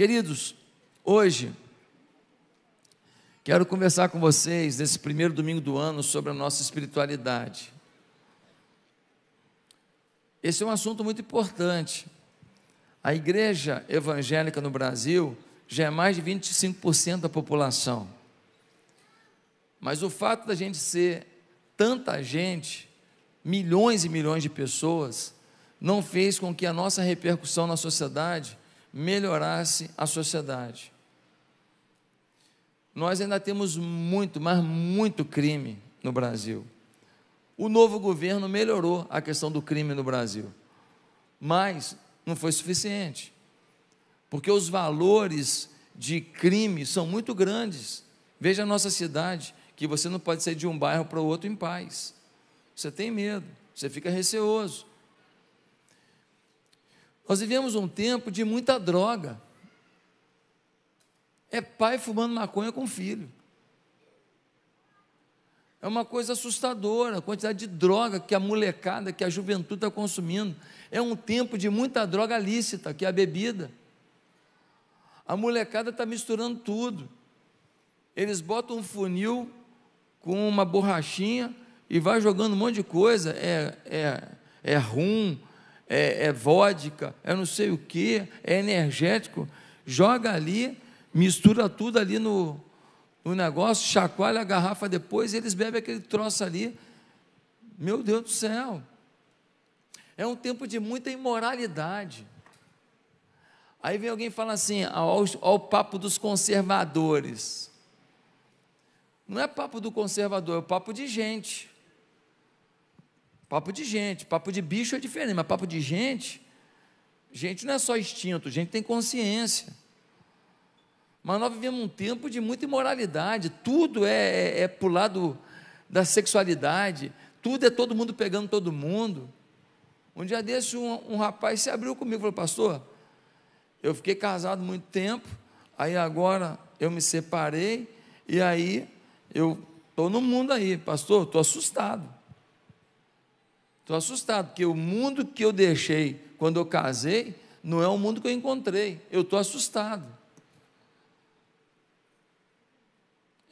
Queridos, hoje quero conversar com vocês nesse primeiro domingo do ano sobre a nossa espiritualidade. Esse é um assunto muito importante. A igreja evangélica no Brasil já é mais de 25% da população. Mas o fato da gente ser tanta gente, milhões e milhões de pessoas, não fez com que a nossa repercussão na sociedade melhorasse a sociedade. Nós ainda temos muito, mas muito crime no Brasil. O novo governo melhorou a questão do crime no Brasil, mas não foi suficiente, porque os valores de crime são muito grandes. Veja a nossa cidade, que você não pode sair de um bairro para o outro em paz. Você tem medo, você fica receoso. Nós vivemos um tempo de muita droga. É pai fumando maconha com filho. É uma coisa assustadora a quantidade de droga que a molecada, que a juventude está consumindo. É um tempo de muita droga lícita, que é a bebida. A molecada está misturando tudo. Eles botam um funil com uma borrachinha e vai jogando um monte de coisa. É, é, é rum, é, é vodka, é não sei o que, é energético, joga ali, mistura tudo ali no, no negócio, chacoalha a garrafa depois e eles bebem aquele troço ali. Meu Deus do céu! É um tempo de muita imoralidade. Aí vem alguém e fala assim: ao ah, papo dos conservadores. Não é papo do conservador, é o papo de gente. Papo de gente, papo de bicho é diferente, mas papo de gente, gente não é só instinto, gente tem consciência. Mas nós vivemos um tempo de muita imoralidade, tudo é, é, é para o lado da sexualidade, tudo é todo mundo pegando todo mundo. Um dia desse, um, um rapaz se abriu comigo e falou: Pastor, eu fiquei casado muito tempo, aí agora eu me separei, e aí eu estou no mundo aí, pastor, estou assustado. Estou assustado, porque o mundo que eu deixei quando eu casei não é o mundo que eu encontrei. Eu estou assustado.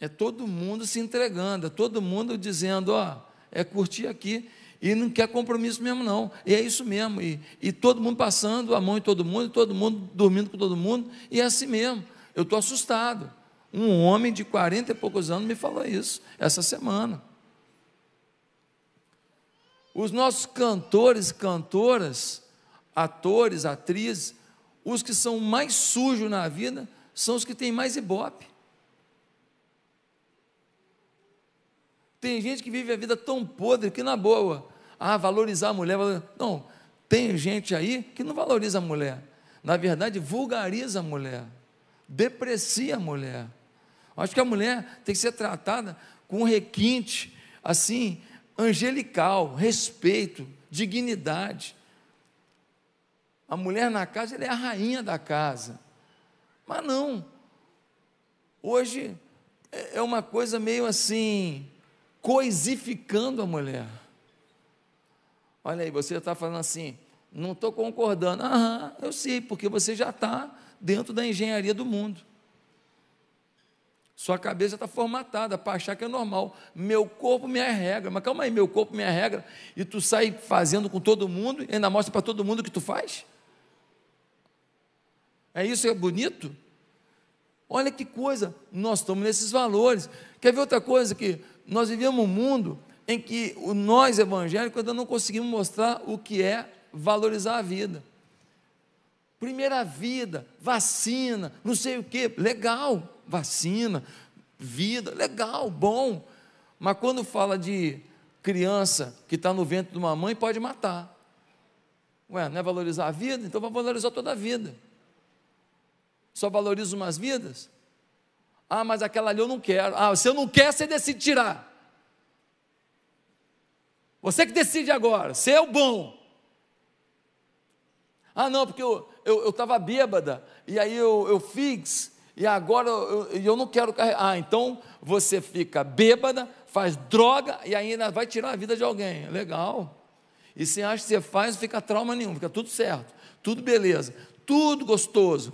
É todo mundo se entregando, é todo mundo dizendo, ó, é curtir aqui e não quer compromisso mesmo não. E é isso mesmo. E, e todo mundo passando a mão em todo mundo, todo mundo dormindo com todo mundo, e é assim mesmo. Eu estou assustado. Um homem de 40 e poucos anos me falou isso essa semana. Os nossos cantores, cantoras, atores, atrizes, os que são mais sujos na vida são os que têm mais ibope. Tem gente que vive a vida tão podre que, na boa, ah, valorizar a mulher. Valorizar. Não, tem gente aí que não valoriza a mulher. Na verdade, vulgariza a mulher, deprecia a mulher. Acho que a mulher tem que ser tratada com requinte, assim, angelical, respeito, dignidade. A mulher na casa, ela é a rainha da casa. Mas não. Hoje é, é uma coisa meio assim, coisificando a mulher. Olha aí, você está falando assim, não estou concordando. Aham, eu sei, porque você já está dentro da engenharia do mundo. Sua cabeça está formatada para achar que é normal. Meu corpo me regra. Mas calma aí, meu corpo me regra. E tu sai fazendo com todo mundo e ainda mostra para todo mundo o que tu faz? É isso, que é bonito? Olha que coisa, nós estamos nesses valores. Quer ver outra coisa que nós vivemos um mundo em que nós evangélicos ainda não conseguimos mostrar o que é valorizar a vida primeira vida, vacina, não sei o quê, legal, vacina, vida, legal, bom. Mas quando fala de criança que está no ventre de uma mãe, pode matar. Ué, não é valorizar a vida? Então vai valorizar toda a vida. Só valoriza umas vidas? Ah, mas aquela ali eu não quero. Ah, se eu não quer, você decide tirar. Você que decide agora, você é o bom. Ah, não, porque eu, eu estava bêbada, e aí eu, eu fiz, e agora eu, eu não quero carregar. Ah, então você fica bêbada, faz droga e ainda vai tirar a vida de alguém. Legal. E você acha que você faz, não fica trauma nenhum, fica tudo certo, tudo beleza, tudo gostoso.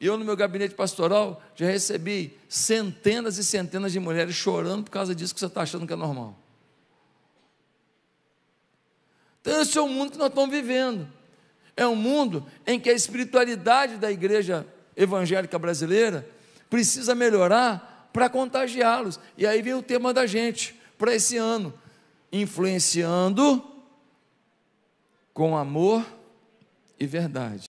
Eu, no meu gabinete pastoral, já recebi centenas e centenas de mulheres chorando por causa disso que você está achando que é normal. Então, esse é o mundo que nós estamos vivendo. É um mundo em que a espiritualidade da igreja evangélica brasileira precisa melhorar para contagiá-los. E aí vem o tema da gente para esse ano: influenciando com amor e verdade.